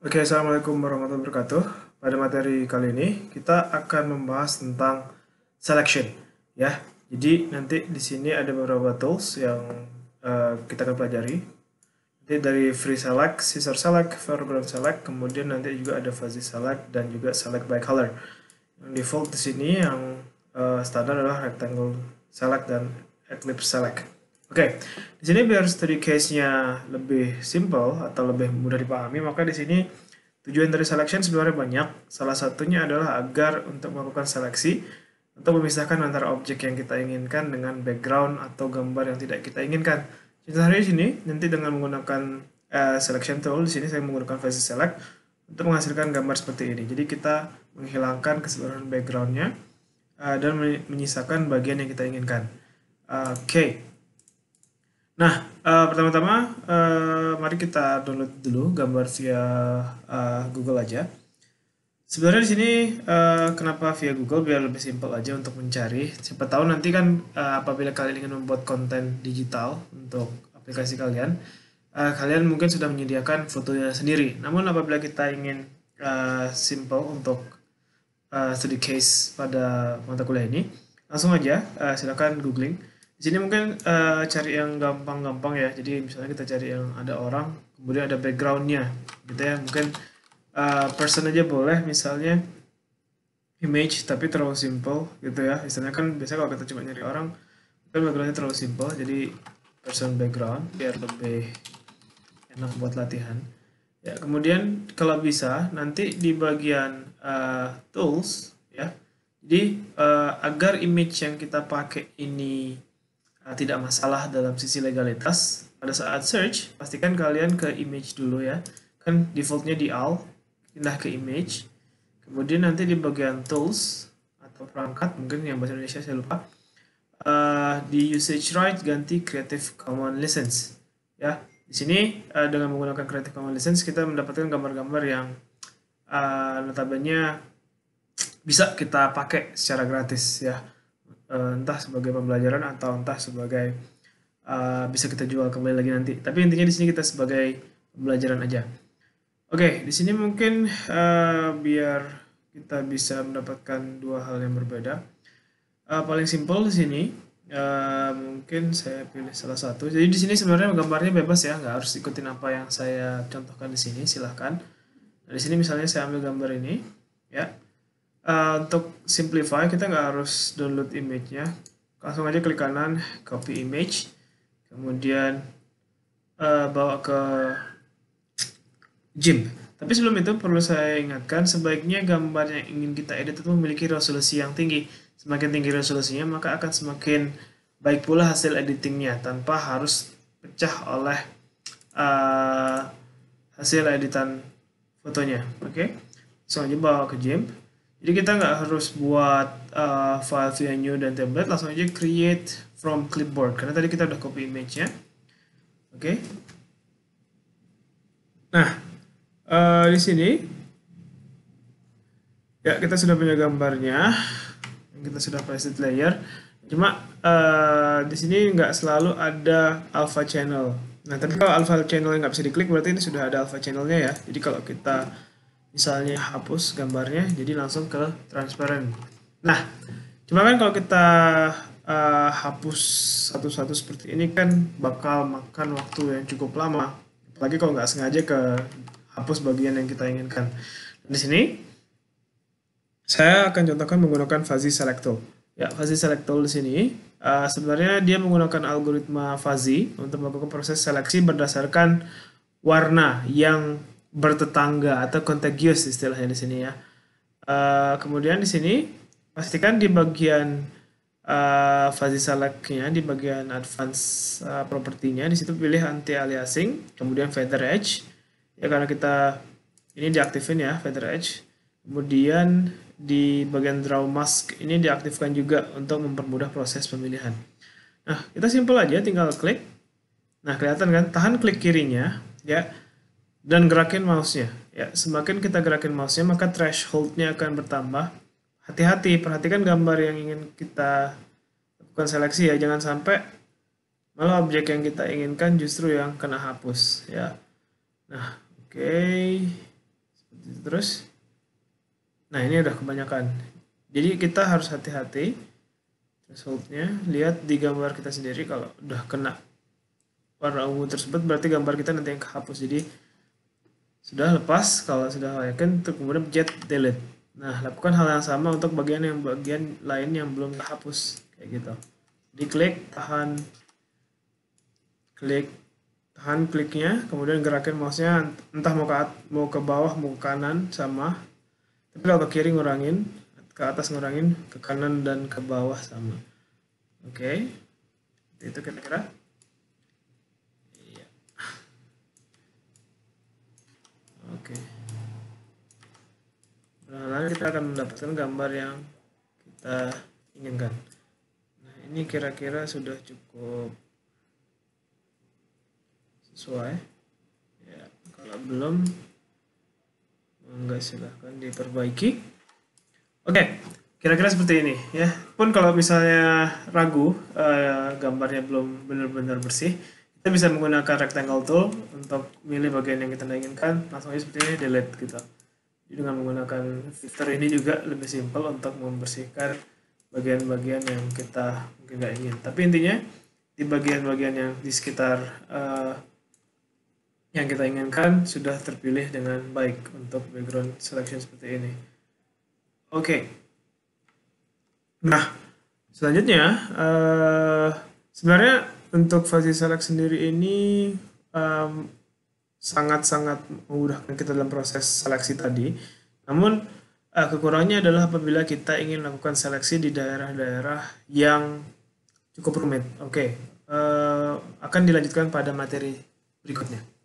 Oke, okay, Assalamualaikum warahmatullahi wabarakatuh. Pada materi kali ini, kita akan membahas tentang selection. ya. Jadi, nanti di sini ada beberapa tools yang uh, kita akan pelajari. Nanti dari free select, scissor select, foreground select, kemudian nanti juga ada fuzzy select, dan juga select by color. Yang default di sini yang uh, standar adalah rectangle select dan eclipse select. Oke, di sini biar study case-nya lebih simple atau lebih mudah dipahami, maka di sini tujuan dari selection sebenarnya banyak. Salah satunya adalah agar untuk melakukan seleksi atau memisahkan antara objek yang kita inginkan dengan background atau gambar yang tidak kita inginkan. Contohnya di sini, nanti dengan menggunakan uh, selection tool, di sini saya menggunakan face select untuk menghasilkan gambar seperti ini. Jadi kita menghilangkan keseluruhan backgroundnya uh, dan menyisakan bagian yang kita inginkan. Oke. okay. Nah, uh, pertama-tama uh, mari kita download dulu gambar via uh, Google aja. Sebenarnya di sini uh, kenapa via Google biar lebih simpel aja untuk mencari. Siapa tahu nanti kan uh, apabila kalian ingin membuat konten digital untuk aplikasi kalian, uh, kalian mungkin sudah menyediakan fotonya sendiri. Namun apabila kita ingin uh, simple untuk uh, study case pada mata kuliah ini, langsung aja uh, silakan googling di sini mungkin uh, cari yang gampang-gampang ya jadi misalnya kita cari yang ada orang kemudian ada backgroundnya gitu ya mungkin uh, person aja boleh misalnya image tapi terlalu simple gitu ya misalnya kan biasanya kalau kita cuma nyari orang kan backgroundnya terlalu simple jadi person background biar lebih enak buat latihan ya kemudian kalau bisa nanti di bagian uh, tools ya jadi uh, agar image yang kita pakai ini Nah, tidak masalah dalam sisi legalitas, pada saat search, pastikan kalian ke image dulu ya. Kan defaultnya di all, pindah ke image. Kemudian nanti di bagian tools atau perangkat, mungkin yang bahasa Indonesia saya lupa. Uh, di usage right ganti Creative Commons license. Ya, di sini uh, dengan menggunakan Creative Commons license kita mendapatkan gambar-gambar yang uh, notabene bisa kita pakai secara gratis ya uh, entah sebagai pembelajaran atau entah sebagai uh, bisa kita jual kembali lagi nanti. Tapi intinya di sini kita sebagai pembelajaran aja. Oke, okay, di sini mungkin uh, biar kita bisa mendapatkan dua hal yang berbeda. Uh, paling simpel di sini uh, mungkin saya pilih salah satu. Jadi di sini sebenarnya gambarnya bebas ya, nggak harus ikutin apa yang saya contohkan di sini. Silahkan. Nah, di sini misalnya saya ambil gambar ini, ya. Uh, untuk simplify kita nggak harus download image-nya. Langsung aja klik kanan, copy image, kemudian uh, bawa ke gym Tapi sebelum itu perlu saya ingatkan sebaiknya gambar yang ingin kita edit itu memiliki resolusi yang tinggi. Semakin tinggi resolusinya maka akan semakin baik pula hasil editingnya tanpa harus pecah oleh uh, hasil editan fotonya. Oke, okay? so aja bawa ke gym jadi kita nggak harus buat uh, file via new dan template, langsung aja create from clipboard. Karena tadi kita udah copy image-nya. Oke. Okay. Nah, uh, di sini ya kita sudah punya gambarnya. Kita sudah preset layer. Cuma uh, di sini nggak selalu ada alpha channel. Nah, tapi kalau alpha channel nggak bisa diklik, berarti ini sudah ada alpha channelnya ya. Jadi kalau kita misalnya hapus gambarnya jadi langsung ke transparent nah cuma kan kalau kita uh, hapus satu-satu seperti ini kan bakal makan waktu yang cukup lama apalagi kalau nggak sengaja ke hapus bagian yang kita inginkan di sini saya akan contohkan menggunakan fuzzy selector ya fuzzy selector di sini uh, sebenarnya dia menggunakan algoritma fuzzy untuk melakukan proses seleksi berdasarkan warna yang bertetangga atau contagious istilahnya di sini ya. Uh, kemudian di sini pastikan di bagian uh, fuzzy selectnya, di bagian advance uh, eh, propertinya di situ pilih anti aliasing, kemudian feather edge. Ya karena kita ini diaktifin ya feather edge. Kemudian di bagian draw mask ini diaktifkan juga untuk mempermudah proses pemilihan. Nah, kita simpel aja tinggal klik. Nah, kelihatan kan tahan klik kirinya ya dan gerakin mouse-nya. Ya, semakin kita gerakin mouse-nya, maka threshold-nya akan bertambah. Hati-hati, perhatikan gambar yang ingin kita lakukan seleksi ya, jangan sampai malah objek yang kita inginkan justru yang kena hapus ya. Nah, oke. Okay. Seperti itu terus. Nah, ini udah kebanyakan. Jadi kita harus hati-hati threshold-nya. Lihat di gambar kita sendiri kalau udah kena warna ungu tersebut berarti gambar kita nanti yang kehapus. Jadi sudah lepas kalau sudah layakkan, kemudian pencet delete. Nah, lakukan hal yang sama untuk bagian yang bagian lain yang belum terhapus kayak gitu. Diklik, tahan klik tahan kliknya, kemudian gerakin mouse-nya entah mau ke mau ke bawah, mau ke kanan sama. Tapi kalau ke kiri ngurangin, ke atas ngurangin, ke kanan dan ke bawah sama. Oke. Okay. Itu kira-kira. kita akan mendapatkan gambar yang kita inginkan nah ini kira-kira sudah cukup sesuai ya kalau belum enggak silahkan diperbaiki oke kira-kira seperti ini ya pun kalau misalnya ragu uh, gambarnya belum benar-benar bersih kita bisa menggunakan rectangle tool untuk milih bagian yang kita inginkan langsung aja seperti ini delete gitu jadi dengan menggunakan filter ini juga lebih simpel untuk membersihkan bagian-bagian yang kita mungkin nggak ingin. Tapi intinya di bagian-bagian yang di sekitar uh, yang kita inginkan sudah terpilih dengan baik untuk background selection seperti ini. Oke. Okay. Nah, selanjutnya uh, sebenarnya untuk fuzzy select sendiri ini um, sangat-sangat memudahkan kita dalam proses seleksi tadi. Namun uh, kekurangannya adalah apabila kita ingin melakukan seleksi di daerah-daerah yang cukup rumit. Oke, okay. uh, eh, akan dilanjutkan pada materi berikutnya.